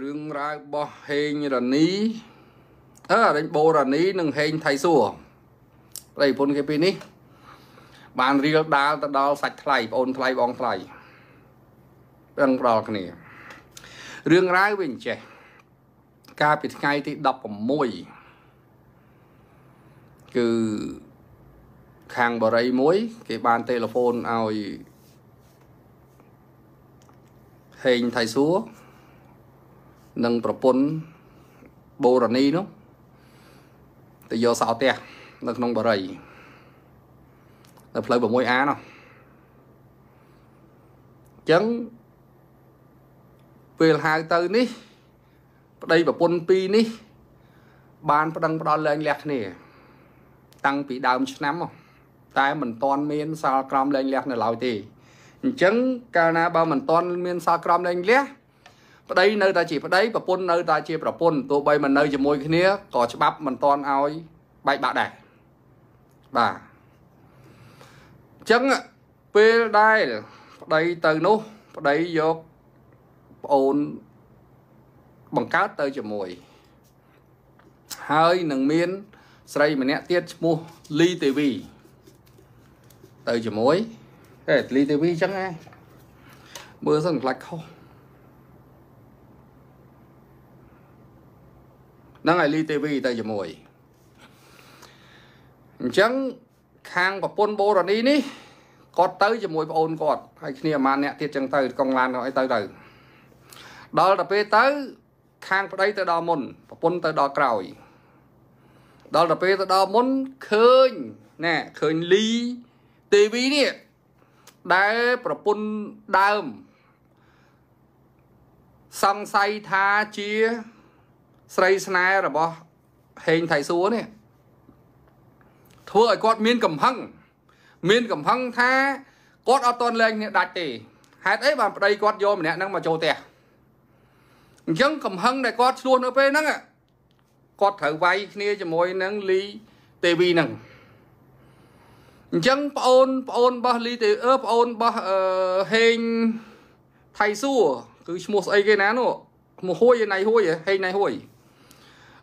រឿងរ៉ាវបោះហេងរនីអឺរេញបូរនីនិងហេងថៃសួរប្រិយពុនគេពីនេះបានរៀលដាលទៅដល់សាច់ថ្លៃបងអូនថ្លៃបងថ្លៃប្រឹងផ្ដល់គ្នារឿងរ៉ាវវិញចេះកាលពីថ្ងៃទី16គឺខាងបរិយមួយ គេបានទូរស័ព្ទឲ្យហេងថៃសួរនិងប្រពន្ធបូរនីនោះទៅយកសោផ្ទះនៅក្នុងបរិយនៅផ្លូវ 6A នោះអញ្ចឹងពេលហៅទៅនេះ ប្តីប្រពន្ធពីរនេះបានប្តឹងផ្ដល់លែងលះគ្នាតាំងពីដើមឆ្នាំមកតែមិនទាន់មានសាលក្រមលែងលះនៅឡើយទេអញ្ចឹងកាលណាបើមិនទាន់មានសាលក្រមលែងលះប្តីនៅតែជាប្តីប្រពន្ធនៅតែជាប្រពន្ធទោះបីមិននៅជាមួយគ្នាក៏ច្បាប់មិនតន់ឲ្យបែកបាក់ដែរបាទអញ្ចឹងពេលដែលប្តីទៅនោះប្តីយកប្អូនបង្កើតទៅជាមួយហើយនឹងមាន ស្រីម្នាក់ទៀតឈ្មោះលីទេវីទៅជាមួយហេលីទេវីអញ្ចឹងឯងមើលសិនខ្លាច់ខុសនឹងអេលីទេវីតែជាមួយអញ្ចឹង ខាងប្រពន្ធបូរនីនេះគាត់ទៅជាមួយប្អូនគាត់ហើយគ្នាប្រហែលអ្នកទៀតចឹងទៅកងឡានគាត់អីទៅទៅដល់ទៅពេលទៅខាងប្តីទៅដល់មុនប្រពន្ធទៅដល់ក្រោយ ដល់ទៅពេលទៅដល់មុនឃើញណែឃើញលីទេវីនេះដែលប្រពន្ធដើមសង្ស័យថាជាស្រីស្នេហ៍របស់ហេងថៃសួរនេះធ្វើឲ្យគាត់មានកំហឹងមាន កំហឹងថាគាត់អត់តន់លែងនេះដាច់ទេហេតុអីបានប្តីគាត់យកម្នាក់ហ្នឹងមកចូលផ្ទះអញ្ចឹងកំហឹងដែលគាត់ឆ្លោះនៅពេលហ្នឹងគាត់ត្រូវវាយគ្នាជាមួយនឹងលីទេវីហ្នឹងអញ្ចឹងប្អូនប្អូនរបស់លីទេអឺប្អូនរបស់អឺហេងថៃសួរគឺឈ្មោះស្អីគេណានោះឈ្មោះហួយណៃហួយហេងណៃហួយ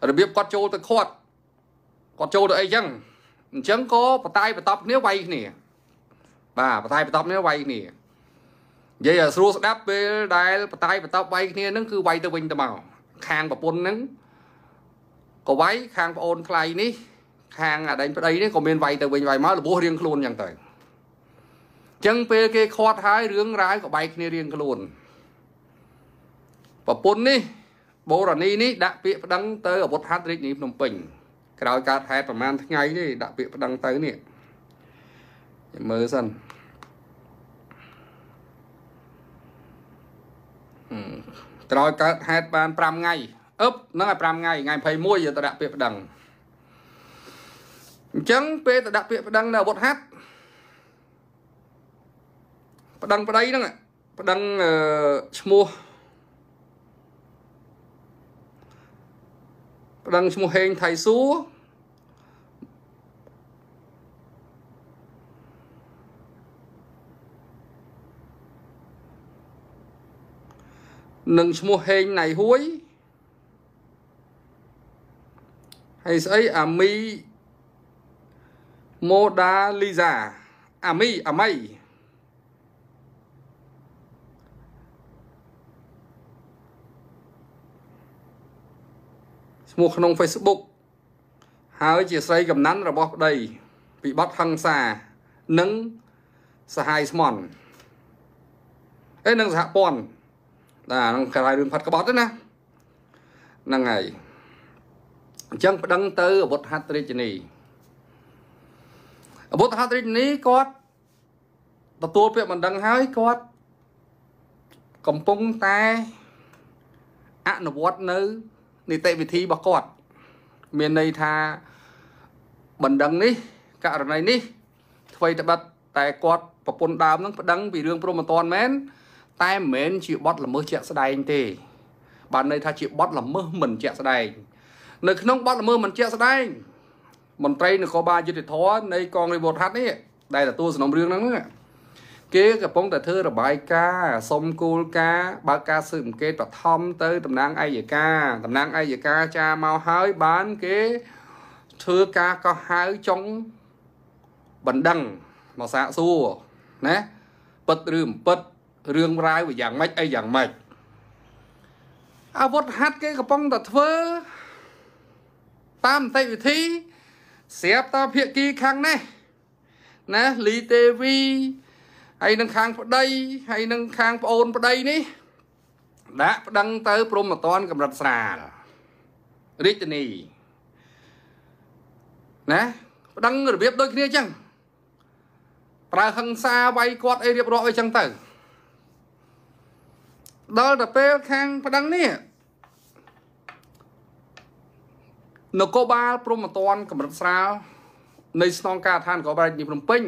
របៀបគាត់ចូលទៅខាត់គាត់ចូលទៅអីចឹងអញ្ចឹងក៏បតាយបតប់គ្នាវាយគ្នា បាទបតាយបតប់គ្នាវាយគ្នានិយាយឲ្យស្រួលស្ដាប់ពេលដែលបតាយបតប់វាយគ្នាហ្នឹងគឺវាយទៅវិញទៅមកខាងប្រពន្ធហ្នឹងក៏វាយខាងប្អូនខ្លៃនេះខាងអាដែងប្តីនេះក៏មានវាយទៅវិញវាយមករបួសរៀងខ្លួនអញ្ចឹងទៅអញ្ចឹងពេលគេខាត់ហើយរឿងរ៉ាវក៏បែកគ្នារៀងខ្លួនប្រពន្ធនេះបូរនីនេះដាក់ពាក្យប្តឹងទៅអាវុធហត្ថរាជនីភ្នំពេញក្រោយកើតហេតុប្រហែលថ្ងៃនេះដាក់ពាក្យប្តឹងទៅនេះមើលសិនក្រោយកើតហេតុបាន5ថ្ងៃអឹបហ្នឹងហើយ5ថ្ងៃថ្ងៃ21យកទៅដាក់ពាក្យប្តឹងអញ្ចឹងពេលទៅដាក់ពាក្យប្តឹងនៅអាវុធហត្ថប្តឹងប្តីហ្នឹងប្តឹងឈ្មោះដឹងឈ្មោះហេងថៃសួរនឹងឈ្មោះហេងណៃហួយហើយស្អីអាមីម៉ូដាលីសាអាមីអាមីឈ្មោះក្នុង Facebook ហើយជាស្រីកំណាន់របស់ប្តីពីបទហឹង្សានិងសហាយស្មន់អេនឹងសហព័ន្ធបាទនឹងក្រៅរឿងផាត់ក្បត់ទេណាហ្នឹងហើយអញ្ចឹងប្តឹងទៅអាវុធហត្ថរាជនីអាវុធហត្ថរាជនីគាត់ទទួលពាក្យបណ្ដឹងហើយគាត់កំពុងតែអនុវត្តនៅនីតិវិធីរបស់គាត់មានន័យថាបណ្ដឹងនេះករណីនេះអ្វីត្បិតតែគាត់ប្រពន្ធដើមនឹងប្តឹងពីរឿងព្រមមិនតាន់មែនតែមិនមែនជាបទល្មើសជាក់ស្ដែងទេ បានន័យថាជាបទល្មើសមិនជាក់ស្ដែងនៅក្នុងបទល្មើសមិនជាក់ស្ដែងមន្ត្រីនគរបាលយុតិធធនៃកងរាជវរហាត់នេះដែលទទួលសំណុំរឿងហ្នឹងហ្នឹងគេកំពុងតែធ្វើរបាយការណ៍សុំគូលការបើកការស៊ើបអង្កេតបឋមទៅតំណាងអัยការតំណាងអัยការចាមកហើយបានគេធ្វើការកោះហៅចុងបណ្ដឹងមកសាកសួរណាពិតឬមិនពិតរឿងរ៉ាវយ៉ាងម៉េចអីយ៉ាងម៉េចអាវុធហັດគេកំពុងតែធ្វើតាមនីតិវិធីស្រាប់តភាគីខាងនេះ ណាលីទេវីហើយនឹងខាងប្តីហើយនឹងខាង ប្អូនប្តីនេះដាក់ប្តឹងទៅព្រំអតនកម្រិតស្រាលរាជធានីណាប្តឹងរបៀបដូចគ្នាចឹងប្រើហិង្សាវាយគាត់អីរៀបរាប់អីចឹងទៅដល់ទៅពេលខាងប្តឹងនេះនគរបាលព្រំអតនកម្រិតស្រាលនៃស្នងការដ្ឋានក៏បរិយាទីភ្នំពេញ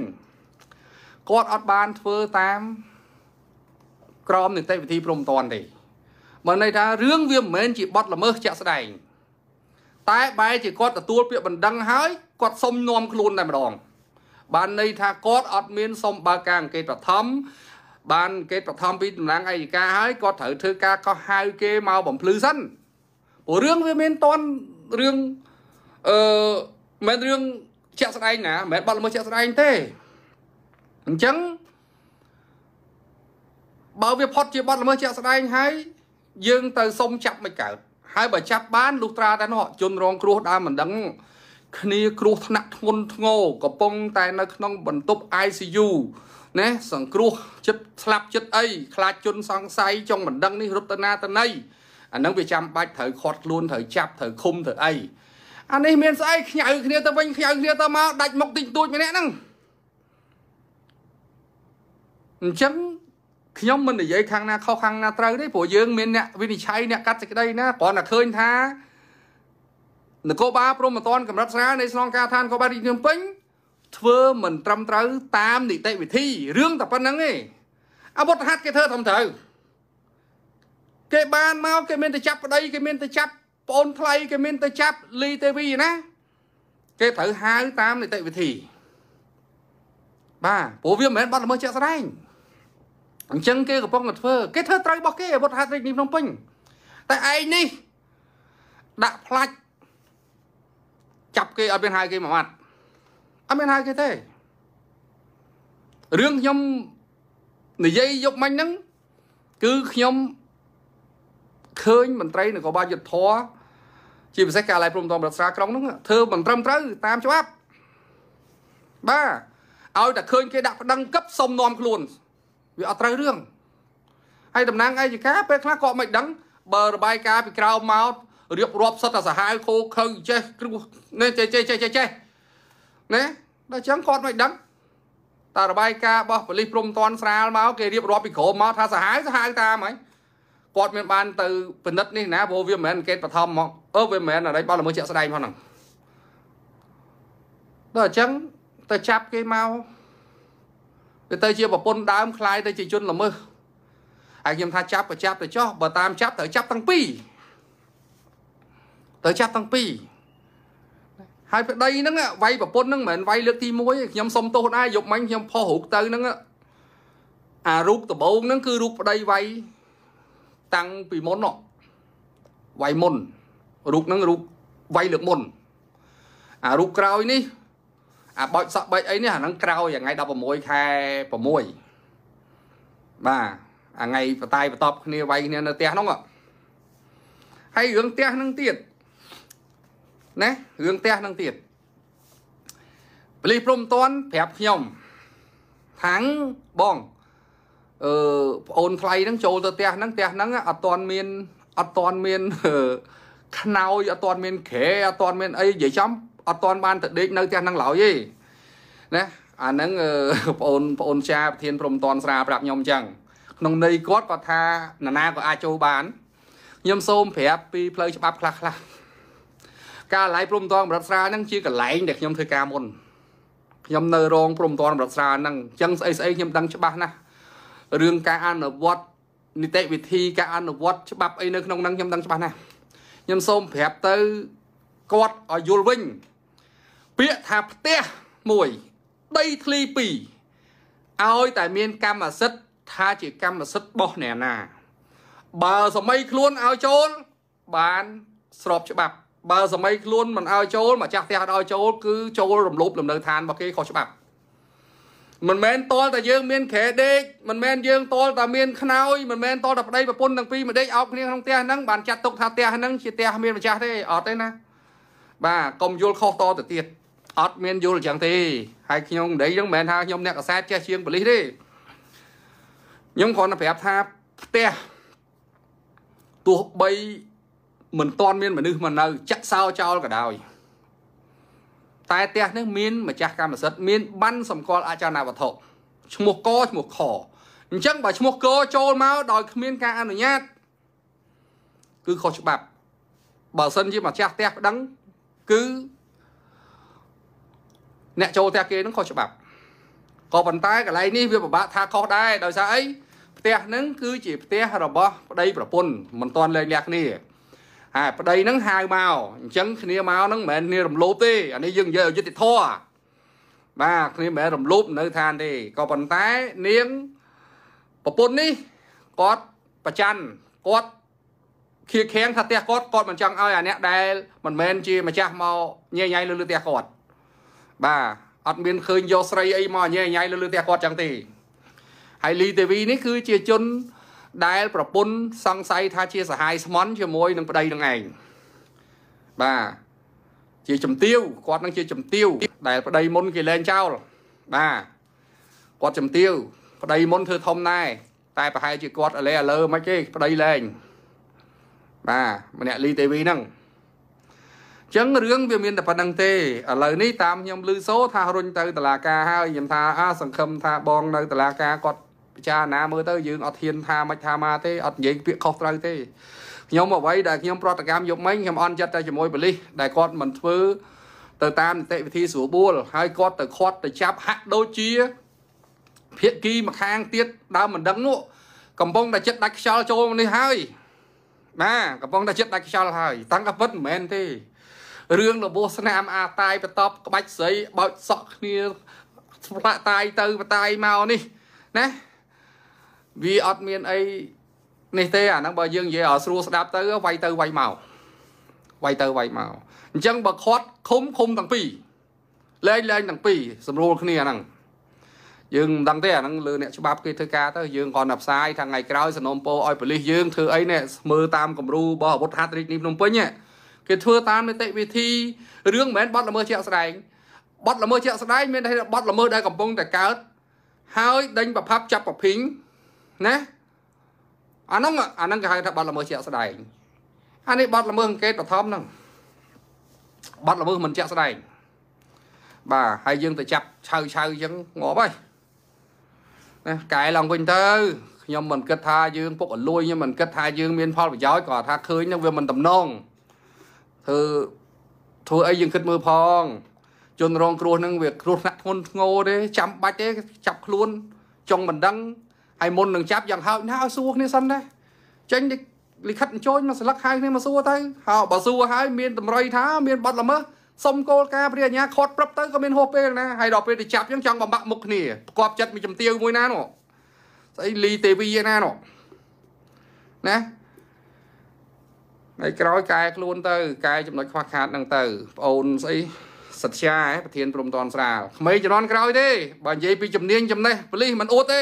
គាត់អត់បានធ្វើតាមក្រមនីតិវិធី ព្រំតនទេបើន័យថារឿងវាមិនមែនជាបទល្មើសជាក់ស្ដែង តែបែរជាគាត់ទទួលពាក្យបណ្ដឹងហើយគាត់សុំនាំខ្លួនតែម្ដងបានន័យថាគាត់អត់មានសុំបើកការអង្កេតប្រថមបានអង្កេតប្រថមពីតំណាងអัยការហើយគាត់ត្រូវធ្វើការកោះហៅគេមកបំភ្លឺសិនព្រោះរឿងវាមានតនរឿងអឺមិនរឿងជាក់ស្ដែងណាមិនមែនបទល្មើសជាក់ស្ដែងទេអញ្ចឹងបើវាផុតជាបទល្មើសជាក់ស្ដែងហើយ យើងទៅសុំចាប់មិនកើតហើយបើចាប់បានលុះត្រាតែនោះជនរងគ្រោះដើមមិនដឹង គ្នា គ្រោះថ្នាក់ធ្ងន់ធ្ងរកំពុងតែ នៅក្នុងបន្ទប់ ICU ណាសង្គ្រោះចិត្តស្លាប់ចិត្តអីខ្លាចជនសង្ស័យចង់មិនដឹងនេះរត់ទៅណាទៅណីអានឹងវាចាំបាច់ត្រូវខាត់ខ្លួនត្រូវចាប់ត្រូវឃុំត្រូវអីអានេះមានស្អីខ្ញៅគ្នាទៅវិញខ្ញៅគ្នាទៅមកដាច់មុខទិញទួចម្នាក់ហ្នឹងអញ្ចឹងខ្ញុំមិននិយាយខាងណាខុសខាងណាត្រូវទេព្រោះយើងមានអ្នកវិនិច្ឆ័យអ្នកកាត់សេចក្តីណាគ្រាន់តែឃើញថានគរបាលព្រមមិនតាន់កម្រិតស្រាលនៃស្នងការឋាននគរបាលរាជធានីភ្នំពេញធ្វើមិនត្រឹមត្រូវតាមនីតិវិធីរឿងតែប៉ុណ្្នឹងទេអាវុធហត្ថគេធ្វើត្រឹមត្រូវគេបានមកគេមានតែចាប់ប្តីគេមានតែចាប់ប្អូនថ្លៃគេមានតែចាប់លីទេវីណា គេត្រូវហៅតាមនីតិវិធីបាទព្រោះវាមិនមែនបាត់ល្មើសជាក់ស្ដែងអញ្ចឹងគេកំពុងតែធ្វើគេធ្វើត្រូវរបស់គេអាវុធហត្ថលេខនេះភ្នំពេញតែឯងនេះដាក់ផ្លាច់ចាប់គេអត់មានហៅគេមួយម៉ាត់អត់មានហៅគេទេរឿងខ្ញុំនិយាយយកមិញហ្នឹងគឺខ្ញុំឃើញមន្ត្រីនគរបាលយុទ្ធធរជាពិសេសការឡាយព្រមតំរដ្ឋាក្រុងហ្នឹងធ្វើមិនត្រឹមត្រូវតាមច្បាប់បាទឲ្យតែឃើញគេដាក់ប្តឹងកឹបសុំនាំខ្លួនវាអត់ត្រូវរឿងហើយតំណាងអัยការពេលខ្លះក៏មិនដឹង បើរបាយការណ៍ពីក្រៅមករៀបរាប់សិតតែសាហាវខូខើចេះគ្រោះនេះចេះចេះចេះចេះចេះណាដល់ចឹងគាត់មិនដឹងតែរបាយការណ៍របស់ប៉ូលីសព្រំតនស្រាលមកគេរៀបរាប់ពីក្រមមកថាសាហាវសាហាវតាមហើយគាត់មានបាន ទៅពិនិត្យនេះណាព្រោះវាមិនមែនអង្កេតបឋមមកអឺវាមិនមែនអរិយបលល្មើសជាក់ស្ដែងផងហ្នឹងដល់អញ្ចឹងទៅចាប់គេមកវាទៅជាប្រពន្ធដើមคล้ายទៅជាជនល្មើសហើយខ្ញុំថាចាប់ក៏ចាប់ទៅចោះបើតាមចាប់ត្រូវចាប់ទាំងពីរត្រូវចាប់ទាំងពីរហើយប្តីហ្នឹងវាយប្រពន្ធហ្នឹងមិនមែនវាយលើកទី1ទេខ្ញុំសុំទោសដែរយប់មិញខ្ញុំផុសរូបទៅហ្នឹងអារូបដបងហ្នឹងគឺរូបប្តីវាយតាំងពីមុនមកវាយមុនរូបហ្នឹងរូបវាយលើកមុនអារូបក្រោយនេះអាបោចសក់បែកអីនេះអាហ្នឹងក្រោយថ្ងៃ16ខែ6បាទអាថ្ងៃបតាយបតបគ្នាវាយគ្នានៅផ្ទះហ្នឹងហើយរឿងផ្ទះហ្នឹងទៀតណារឿងផ្ទះហ្នឹងទៀតបលិសព្រំតន់ប្រាប់ខ្ញុំ ថាងបងអឺប្អូនថ្លៃហ្នឹងចូលទៅផ្ទះហ្នឹងផ្ទះហ្នឹងអត់តន់មានអត់តន់មាន ខ្នើយអត់តន់មានក្រែអត់តន់មានអីនិយាយចំអត់ទាន់បានទៅដេកនៅផ្ទះហ្នឹងឡើយទេណាអាហ្នឹងបងអូនបងអូនចាប្រធានព្រំតនស្រាប្រាប់ខ្ញុំអញ្ចឹងក្នុងន័យគាត់គាត់ថាណានាក៏អាចចូលបានខ្ញុំសូមប្រាប់ពីផ្លូវច្បាប់ខ្លះខ្លះការឡាយព្រំតងបរិបស្រាហ្នឹងជាកន្លែងដែលខ្ញុំធ្វើការមុនខ្ញុំនៅរងព្រំតងបរិបស្រាហ្នឹងអញ្ចឹងស្អីស្អីខ្ញុំដឹងច្បាស់ណាស់រឿងការអនុវត្តនីតិវិធី ការអនុវត្តច្បាប់អីនៅក្នុងហ្នឹងខ្ញុំដឹងច្បាស់ណាស់ខ្ញុំសូមប្រាប់ទៅគាត់ឲ្យយល់វិញពាក្យថាផ្ទះ1ដីធ្លី2ឲ្យតែមានកម្មសិទ្ធិថាជាកម្មសិទ្ធិរបស់អ្នកណា បើសម័យខ្លួនឲ្យចូលបានស្របច្បាប់បើសម័យខ្លួនមិនឲ្យចូលម្ចាស់ផ្ទះឲ្យចូលគឺចូលរំលោភលំនៅឋានរបស់គេខុសច្បាប់ មិនមែនតល់តែយើងមានក្រេដេកមិនមែនយើងតល់តែមានខ្នើយមិនមែនតល់តែប្តីប្រពន្ធទាំងពីរម្ដេចអោបគ្នាក្នុងផ្ទះហ្នឹងបានចាត់ទុកថាផ្ទះហ្នឹងជាផ្ទះមានម្ចាស់ទេអត់ទេណា បាទកុំយល់ខុសតទៅទៀតអត់មានយល់ចឹងទេហើយខ្ញុំនិយាយហ្នឹងមិនមែនថាខ្ញុំអ្នកកសែតចេះជាងប៉ូលីសទេខ្ញុំគ្រាន់តែប្រាប់ថាផ្ទះទោះបីមិនទាន់មាន មនុស្សមកនៅចាក់សោចោលក៏ដោយ តែផ្ទះនេះមានម្ចាស់កម្មសិទ្ធិមានបានសម្គាល់អចលនវត្ថុឈ្មោះកឈ្មោះខអញ្ចឹងបើឈ្មោះកចូលមកដោយគ្មាន ការអនុញ្ញាតគឺខុសច្បាប់បើសិនជាម្ចាស់ផ្ទះប្តឹងគឺអ្នកចូលផ្ទះគេនឹងខុសច្បាប់ក៏ប៉ុន្តែកន្លែងនេះវាពិបាកថាខុសដែរដោយសារអីផ្ទះនឹងគឺជាផ្ទះរបស់ ប្តី ប្រពន្ធមិនទាន់លែងលះគ្នាហើយប្តីនឹងហៅមកអញ្ចឹងគ្នាមកនឹងមិនមែនគ្នារំលោភទេអានេះយើងនិយាយឲ្យយុត្តិធម៌បាទគ្នាមិនមែនរំលោភនៅឋានទេក៏ប៉ុន្តែនាងប្រពន្ធនេះគាត់ប្រច័ណ្ឌគាត់ខៀខាំងថាផ្ទះគាត់គាត់មិនចង់ឲ្យអាអ្នកដែលមិនមែនជាម្ចាស់មកញ៉ៃញ៉ៃលើលើផ្ទះគាត់បាទអត់មានឃើញយកស្រីអីមកញ៉ែញ៉ៃលើលើផ្ទះគាត់ចឹងទេហើយលីទេវីនេះគឺជាជនដែល ប្រពន្ធសង្ស័យថាជាសហាយស្មន់ជាមួយនឹងប្តីនឹងឯងបាទជាជំទាវគាត់នឹងជាជំទាវដែលប្តីមុនគេលែងចោលបាទគាត់ជំទាវប្តីមុនធ្វើធំដែរតែប្រហែលជាគាត់ឥឡូវឥឡូវមិនគេប្តីលែងបាទម្នាក់លីទេវីហ្នឹងអញ្ចឹងរឿងវាមានតែប៉ុណ្្នឹងទេឥឡូវនេះតាមខ្ញុំឮសូថារុញទៅតឡាការហើយខ្ញុំថាអាសង្ឃឹមថាបងនៅតឡាការគាត់ពិចារណាមើលទៅយើងអត់ហ៊ានថាមិនថាមកទេអត់និយាយពាក្យខុសត្រូវទេខ្ញុំអ្វីដែលខ្ញុំប្រតិកម្មយកមិញខ្ញុំអន់ចិត្តតែជាមួយប៉ូលីសដែលគាត់មិនធ្វើទៅតាមនីតិវិធីស្រួលបួលហើយគាត់ទៅខាត់ទៅចាប់ហាក់ដូចជាភាគីម្ខាងទៀតដើមមិនដឹងនោះកំពុងតែចិត្តដាច់ខ្យល់ចូលនេះហើយណាកំពុងតែចិត្តដាច់ខ្យល់ហើយ តាំងកពិតមិនមែនទេរឿងរបស់ស្នាមអាតាយបតបក្បាច់ស្រីបោចសក់គ្នា ស្លាក់តាយទៅបតាយមកនេះណាវាអត់មានអីនេះទេអាហ្នឹងបើយើងនិយាយឲ្យស្រួលស្ដាប់ទៅវាយទៅវាយមកវាយទៅវាយមកអញ្ចឹងបើខាត់ឃុំឃុំទាំងពីរលែងលែងទាំងពីរស្រួលគ្នាហ្នឹងយើងមិនដឹងទេអាហ្នឹងលើអ្នកច្បាប់គេធ្វើការទៅយើងគ្រាន់តែផ្សាយថាថ្ងៃក្រោយសនំពោឲ្យប៉ូលីសយើងធ្វើអីនេះមើលតាមគំរូរបស់អាវុធហត្ថលេខនេះភ្នំពេញហ្នឹងគេធ្វើតាមនីតិវិធីរឿងមិនមែនបទល្មើសជាក់ស្ដែងបទល្មើសជាក់ស្ដែងមានន័យថាបទល្មើសដែលកំពុងតែកើតហើយដេញប្រផាប់ចាប់ប្រភិញណាអាហ្នឹងអាហ្នឹងគេហៅថាបទល្មើសជាក់ស្ដែងអានេះបទល្មើសអង្កេតបឋមហ្នឹងបទល្មើសមិនជាក់ស្ដែងបាទហើយយើងទៅចាប់ឆៅឆៅអញ្ចឹងងាប់ហើយណាកែឡើងវិញទៅខ្ញុំមិនគិតថាយើងពុកអលួយខ្ញុំមិនគិតថាយើងមានផលប្រយោជន៍ក៏ថាឃើញនឹងវាមិនតំណងធ្វើធ្វើអីយើងគិតមើលផង ជន រងគ្រោះនឹងវា គ្រោះថ្នាក់ធ្ងន់ធ្ងរទេចាំបាច់ទេចាប់ខ្លួន ចង់មិនដឹងហើយមុននឹងចាប់យ៉ាងហោចណាស់ឲ្យសួរគ្នាសិនដែរចេញលិខិតអញ្ជើញមកស្លឹកហៅគ្នាមកសួរទៅហើយបើសួរហើយមានតម្រុយថាមានបាត់ល្មើសសុំគោលការណ៍ព្រះអាញាខត់ប្រឹបទៅក៏មានហោះពេលណាហើយដល់ពេលទៅចាប់យើងចង់បំបាក់មុខគ្នាផ្គប់ចិត្តមួយចំទាវមួយណានោះស្អីលីទេវីឯណានោះណាថ្ងៃក្រោយកែខ្លួនទៅកែចំណុចខ្វះខាតហ្នឹងទៅប្អូនស្អីសត្យាប្រធានព្រំតនស្រាលក្មេងជំនាន់ក្រោយ ទេបើនិយាយពីជំនាញចំណេះប៉លីសមិនអួតទេ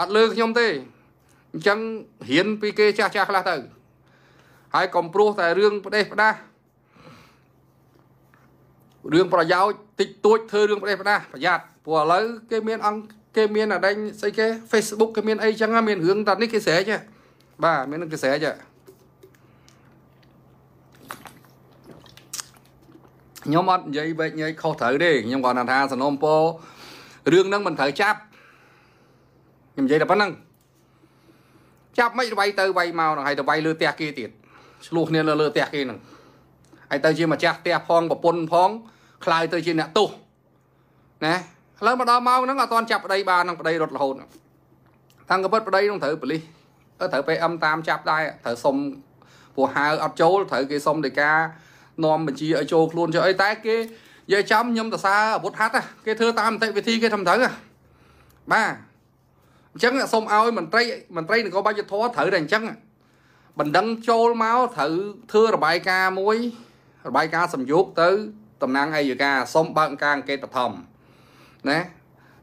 អត់លើខ្ញុំទេអញ្ចឹងរៀនពីគេចាស់ចាស់ខ្លះទៅ ហើយកុំព្រោះតែរឿងផ្ដេសផ្ដាសរឿងប្រយោជន៍តិចតួចធ្វើរឿងផ្ដេសផ្ដាសប្រយ័ត្នព្រោះឥឡូវគេមានអង្គគេមានអដែងស្អីគេ Facebook គេមានអីចឹងមានរឿងតានេះគេស្រែចបាទមានគេស្រែចហ៎ខ្ញុំអត់និយាយបែកញែកខុសត្រូវទេខ្ញុំគាត់ថាសំណពររឿងហ្នឹងមិនត្រូវចាប់ខ្ញុំនិយាយតែប៉ុណ្្នឹងចាប់មិនវាយទៅវាយមកហ្នឹងហើយទៅវាយលើផ្ទះគេទៀតឆ្លោះគ្នាលើលើផ្ទះគេហ្នឹងហើយទៅជាម្ចាស់ផ្ទះផងប្រពន្ធផងខ្លាយទៅជាអ្នកទោសណាឥឡូវមកដល់ម៉ោងហ្នឹងអត់ទាន់ចាប់ប្តីបានហ្នឹងប្តីរត់រហូតតាំងកពិតប្តីហ្នឹងត្រូវប៉ូលីសត្រូវ PM តាមចាប់ដែរត្រូវសុំពួកហៅអត់ចូលត្រូវគេសុំដីកានាំបញ្ជាឲ្យចូលខ្លួនចុះអីតែ គេនិយាយចំខ្ញុំទៅសារអាវុធហັດគេធ្វើតាមនីតិវិធីគេធ្វើត្រូវបាទអញ្ចឹងសូមឲ្យមន្ត្រី មន្ត្រីនគរបាលយុធធរត្រូវតែអញ្ចឹងបណ្ដឹងចូលមកត្រូវធ្វើរបាយការណ៍មួយរបាយការណ៍សំយោគទៅតំណាងអัยការសូមបើកការអង្កេតបឋមណា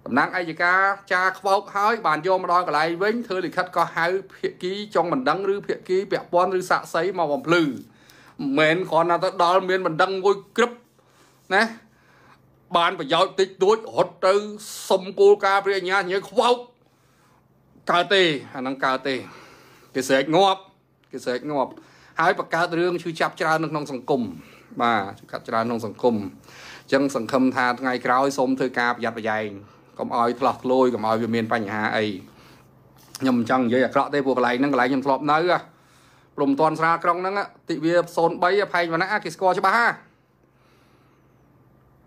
តំណាងអัยការចាខ្វោកហើយបានយកមកដល់កន្លែងវិញធ្វើលិខិតកោះហៅភាគីចុងបណ្ដឹង ឬភាគីពាក់ព័ន្ធឬសាក់សីមកបំភ្លឺមិនមែនគ្រាន់តែទៅដល់មានបណ្ដឹងមួយក្រឹបណាបានប្រយោជន៍តិចតួចរត់ទៅសុំគោលការណ៍ព្រះអញ្ញាញើខ្វោកកើតទេអាហ្នឹងកើតទេគេស្រែកងាប់គេស្រែកងាប់ហើយបង្កើតរឿងឈឺចាប់ច្រើននៅក្នុងសង្គមបាទកាត់ច្រើនក្នុងសង្គមអញ្ចឹងសង្ឃឹមថាថ្ងៃក្រោយសូមធ្វើការប្រយ័ត្នប្រយែងកុំឲ្យឆ្លោះឆ្លួយកុំឲ្យវាមានបញ្ហាអីខ្ញុំមិនចង់និយាយអាក្រក់ទេពួកកន្លែងហ្នឹងកន្លែងខ្ញុំធ្លាប់នៅហ៎ព្រំតាន់ស្រាលក្រុងហ្នឹងទិវា03ផែងវណ្ណៈគេស្គាល់ច្បាស់ហ្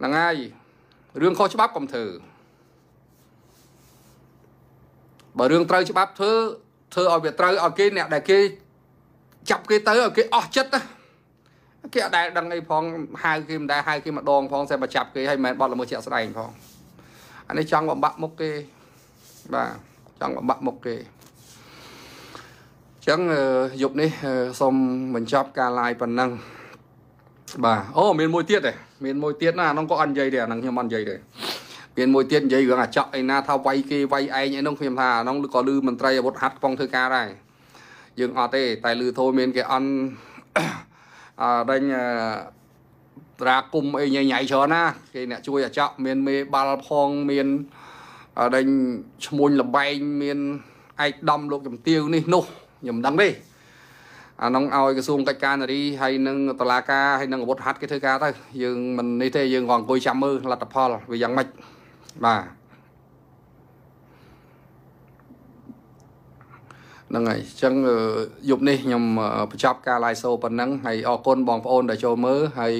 នឹងហើយរឿងខុសច្បាប់កុំធ្វើបើរឿងត្រូវច្បាប់ធ្វើធ្វើឲ្យវាត្រូវឲ្យគេអ្នកដែលគេចាប់គេទៅឲ្យគេអស់ចិត្តគេអត់ដែលដឹងអីផងហៅគេមិនដែលហៅគេម្ដងផងតែបើចាប់គេឲ្យមិនមែនបត់ល្មើសជាក់ស្ដែងផងអានេះចង់បំបាក់មុខគេបាទចង់បំបាក់មុខគេចឹងយប់នេះសូមបញ្ចប់ការ live ប៉ុណ្ណឹងបាទអូមានមួយទៀតទេមានមួយទៀតណាអានោះក៏អត់និយាយទេអានឹងខ្ញុំអត់និយាយទេមានមួយទៀតនិយាយរឿងអាចក់ឯណាថាវាយគេវាយឯងឯនោះខ្ញុំថាអានោះក៏លឺមន្ត្រីអាវុធហាត់ផងធ្វើការដែរយើងអត់ទេ តែលឺធូរមានគេអន់អឺដេញត្រាគុំអីញ៉ៃញ៉ៃច្រើនណា គេអ្នក ជួយអាចក់មាន មេបាល់ផងមានដេញឈ្មោះលបែងមានឯកដំលោកជំទាវនេះនោះខ្ញុំមិនដឹងទេអានឹងឲ្យក្រសួងកិច្ចការនារីហើយនឹងតឡាការហើយនឹងអាវុធហັດគេធ្វើការទៅយើងមិននេះទេយើងក៏អង្គុយចាំមើលលទ្ធផលវាយ៉ាងម៉េចបាទហ្នឹងហើយអញ្ចឹងយប់នេះខ្ញុំបញ្ចប់ការ live show ប៉ុណ្ណឹងហើយអរគុណបងប្អូនដែលចូលមើលហើយ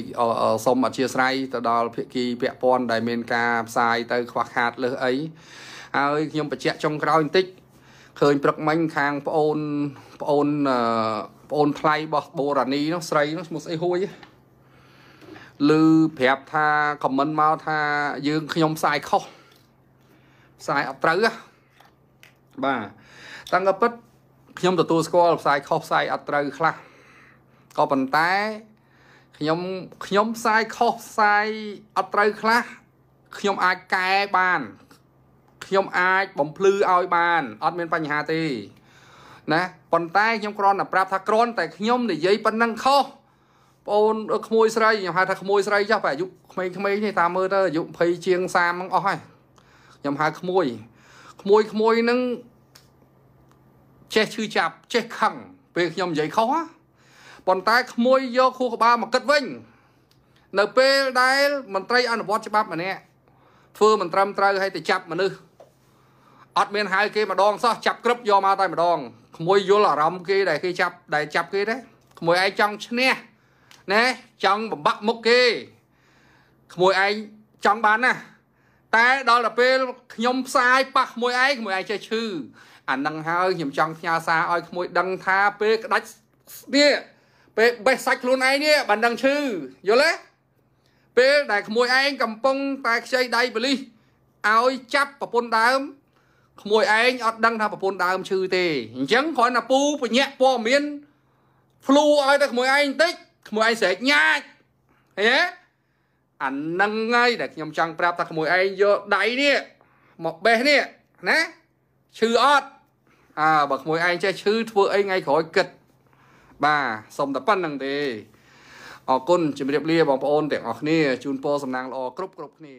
សូមអធិស្ឋានទៅដល់ភាគីពាក់ព័ន្ធដែលមានការផ្សាយទៅខ្វះខាតលើសអីហើយខ្ញុំបញ្ជាក់ចុងក្រោយបន្តិចឃើញព្រឹកមិញខាងប្អូនប្អូនប្អូនថ្លៃរបស់បូរ៉ានីនោះស្រីនោះឈ្មោះស្អីហួយឮប្រាប់ថាខមមិនមកថា យើងខ្ញុំផ្សាយខុសផ្សាយអត់ត្រូវបាទតាំងក៏ពិតខ្ញុំទទួលស្គាល់ផ្សាយខុសផ្សាយអត់ត្រូវខ្លះក៏ប៉ុន្តែខ្ញុំខ្ញុំផ្សាយខុសផ្សាយអត់ត្រូវខ្លះខ្ញុំអាចកែបានខ្ញុំអាចបំភ្លឺឲ្យបានអត់មានបញ្ហាទេ ណាប៉ុន្តែខ្ញុំគ្រាន់តែប្រាប់ថាគ្រាន់តែខ្ញុំនិយាយប៉ុណ្ណឹងខុសប្អូនក្មួយស្រីខ្ញុំហៅថាក្មួយស្រីចាស់បើអាយុក្មេងៗនេះតាមមើលទៅអាយុ20ជាង30ហ្នឹងអស់ហើយខ្ញុំហៅក្មួយក្មួយក្មួយហ្នឹងចេះឈឺចាប់ចេះខឹងពេលខ្ញុំនិយាយខុសប៉ុន្តែក្មួយយកខួរក្បាលមកគិតវិញនៅ ពេលដែល មន្ត្រីអនុវត្តច្បាប់ម្នាក់ធ្វើមិនត្រឹមត្រូវហើយទៅចាប់មនុស្សអត់មានហៅគេម្ដងសោះចាប់ក្រឹបយកមកតែម្ដងក្មួយយល់អារម្មណ៍គេដែលគេចាប់ដែលចាប់គេទេក្មួយឯងចង់ឈ្នះណែចង់បំបាក់មុខគេក្មួយឯងចង់បានណាតែដល់ទៅពេលខ្ញុំផ្សាយប៉ះក្មួយឯងក្មួយឯងចេះឈឺអានឹងហើយខ្ញុំចង់ផ្ញើសារឲ្យ ក្មួយដឹងថាពេលក្តាច់នេះពេលបេះសាច់ខ្លួនឯងនេះបានដឹងឈឺយល់ទេពេលដែលក្មួយឯងកំពុងតែខ្ចីដៃប៉ូលីសឲ្យចាប់ប្រពន្ធដើមក្មួយឯងអត់ដឹងថាប្រពន្ធដើមឈឺទេអញ្ចឹងគ្រាន់តែពូបញ្ញាក់ព័ត៌មានភ្លូឲ្យតែក្មួយឯងបន្តិចក្មួយឯងស្រែកញ៉ាចហេអានឹងហើយដែលខ្ញុំចង់ប្រាប់ថាក្មួយឯងយកដៃនេះមកបេះនេះណាឈឺអត់អើបើក្មួយឯងចេះឈឺធ្វើអីថ្ងៃក្រោយគិត បាទសុំតែប៉ុណ្្នឹងទេអរគុណជំរាបលាបងប្អូនទាំងអស់គ្នាជូនពរសំណាងល្អគ្រប់គ្រប់គ្នា